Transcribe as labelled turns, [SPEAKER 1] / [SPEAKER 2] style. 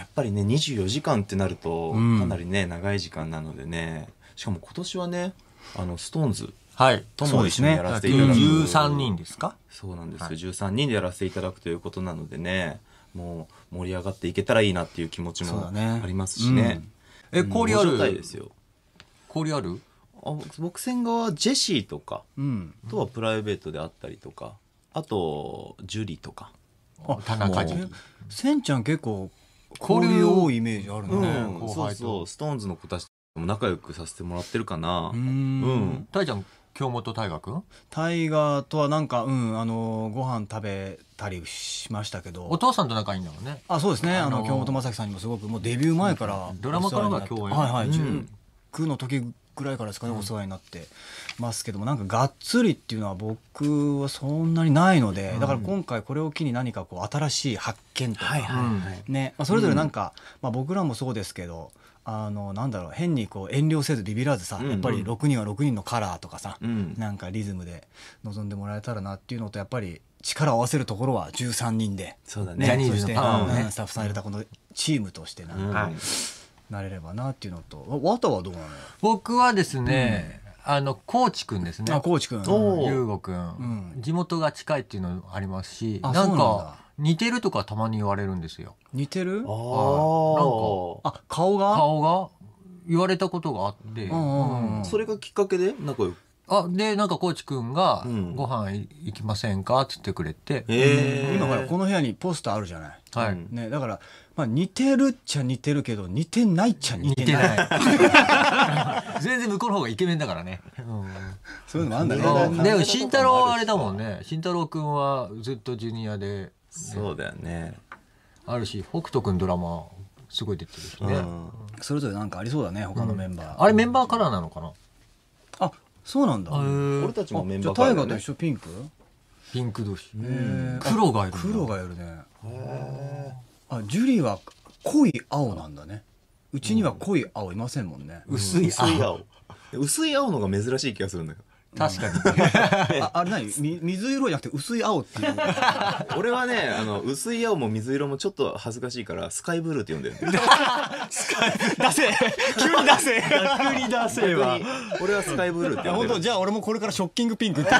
[SPEAKER 1] やっぱりね24時間ってなると、かなりね長い時間なのでねしかも今年はねあのストーンズはい、とも一緒にやらせていただく、ね、13人ですかそうなんですよ、はい、13人でやらせていただくということなのでねもう盛り上がっていけたらいいなっていう気持ちもありますしね、ねうん、え氷ある氷あるあ僕戦側はジェシーとか、うん、とはプライベートであったりとかあとジュリとかあ田中にせんちゃん結構交流多いイメージあるね、うん、後輩とストーンズの子たちも仲良くさせてもらってるかなうんたいちゃん京本大河君大河とはなんかうんあのご飯食べたりしましたけどお父さんと仲いいんだもんねあそうですね、あのー、京本正樹さんにもすごくもうデビュー前からドラマからが共演はいはい、うん、19の時ぐらいからですかね、お世話になってますけどもなんかがっつりっていうのは僕はそんなにないのでだから今回これを機に何かこう新しい発見とか、ねまあ、それぞれなんか、まあ、僕らもそうですけどあのなんだろう変にこう遠慮せずビビらずさ、やっぱり6人は6人のカラーとかさ、うん、なんかリズムで臨んでもらえたらなっていうのとやっぱり力を合わせるところは13人でそうだ、ね、ジャニーズーね、スタッフさん入れたこのチームとしてなんか、うんはいなれればなっていうのとわたはどうなの僕はですね、うん、あの高知くんですねあ高知くん優吾くん、地元が近いっていうのありますしなんか似てるとかたまに言われるんですよ似てるあなんかあ顔が顔が言われたことがあって、うんうんうん、それがきっかけで仲良くあでなんかコーチくんが「ご飯行きませんか?」って言ってくれて、うん、今ほらこの部屋にポスターあるじゃない、はいね、だから、まあ、似てるっちゃ似てるけど似てないっちゃ似てない 全然向こうの方がイケメンだからね、うん、そういうのもあんだけ、ねでも慎太郎あれだもんね慎太郎君はずっとジュニアで、ね、そうだよねあるし北斗君ドラマすごい出てるしね、うん、それぞれなんかありそうだね他のメンバー、あれメンバーカラーなのかなそうなんだ俺たちもメンバーじゃあ大河と一緒ピンクピンク同士黒がいる黒がいるねあジュリーは濃い青なんだねうちには濃い青いませんもんね、薄い青薄い青のが珍しい気がするんだけど確かに ああれ何水色じゃなくて薄い青っていう 俺はねあの薄い青も水色もちょっと恥ずかしいからスカイブルーって呼んでる スカイ出せ急に出せ急に出せは俺はスカイブルーって呼んでる本当じゃあ俺もこれからショッキングピンクって